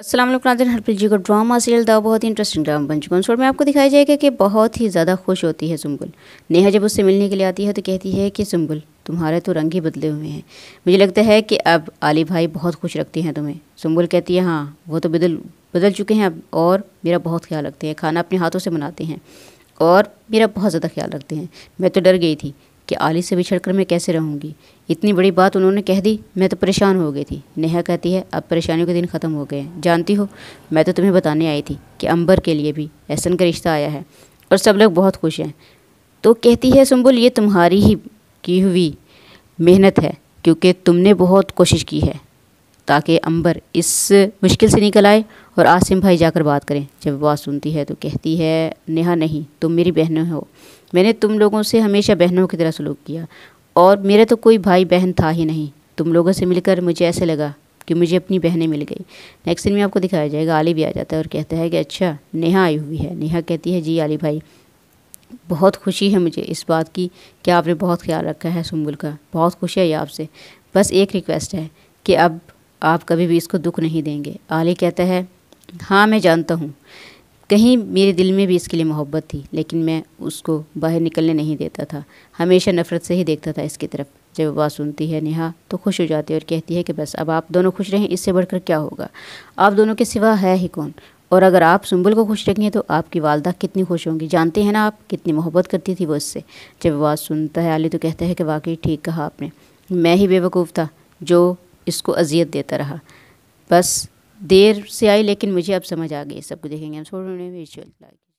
असलम नाजन हरप्रीत जी का drama serial था बहुत ही इंटरेस्टिंग ड्रामा बन चुका है शोर में आपको दिखाया जाएगा कि बहुत ही ज़्यादा खुश होती है सुम्बुल नेहा जब उससे मिलने के लिए आती है तो कहती है कि सुम्बुल तुम्हारे तो रंग ही बदले हुए हैं मुझे लगता है कि अब आली भाई बहुत खुश रखते हैं तुम्हें सुम्बुल कहती है हाँ वो तो बदल बदल चुके हैं अब और मेरा बहुत ख्याल रखते हैं खाना अपने हाथों से बनाते हैं और मेरा बहुत ज़्यादा ख्याल रखते हैं मैं तो डर गई थी कि आली से बिछड़कर मैं कैसे रहूँगी इतनी बड़ी बात उन्होंने कह दी मैं तो परेशान हो गई थी नेहा कहती है अब परेशानियों के दिन ख़त्म हो गए हैं जानती हो मैं तो तुम्हें बताने आई थी कि अंबर के लिए भी एहसन का रिश्ता आया है और सब लोग बहुत खुश हैं तो कहती है सुम्बुल ये तुम्हारी ही की हुई मेहनत है क्योंकि तुमने बहुत कोशिश की है ताकि अंबर इस मुश्किल से निकल आए और आसिम भाई जाकर बात करें जब बात सुनती है तो कहती है नेहा नहीं तुम मेरी बहनों हो मैंने तुम लोगों से हमेशा बहनों की तरह सलूक किया और मेरा तो कोई भाई बहन था ही नहीं तुम लोगों से मिलकर मुझे ऐसे लगा कि मुझे अपनी बहनें मिल गई नेक्स्ट दिन में आपको दिखाया जाएगा आली भी आ जाता है और कहता है कि अच्छा नेहा आई हुई है नेहा कहती है जी आली भाई बहुत खुशी है मुझे इस बात की कि आपने बहुत ख्याल रखा है सुम्बुल का बहुत खुशी है ये आपसे बस एक रिक्वेस्ट है कि अब आप कभी भी इसको दुख नहीं देंगे आली कहता है हाँ मैं जानता हूँ कहीं मेरे दिल में भी इसके लिए मोहब्बत थी लेकिन मैं उसको बाहर निकलने नहीं देता था हमेशा नफ़रत से ही देखता था इसकी तरफ जब बात सुनती है नेहा तो खुश हो जाती है और कहती है कि बस अब आप दोनों खुश रहें इससे बढ़कर क्या होगा आप दोनों के सिवा है ही कौन और अगर आप सुम्बुल को खुश रखेंगे तो आपकी वालदा कितनी खुश होंगी जानते हैं ना आप कितनी मोहब्बत करती थी वो इससे जब बात सुनता है आली तो कहता है कि वाकई ठीक कहा आपने मैं ही बेवकूफ़ था जो इसको अजियत देता रहा बस देर से आई लेकिन मुझे अब समझ आ गई सबको देखेंगे हम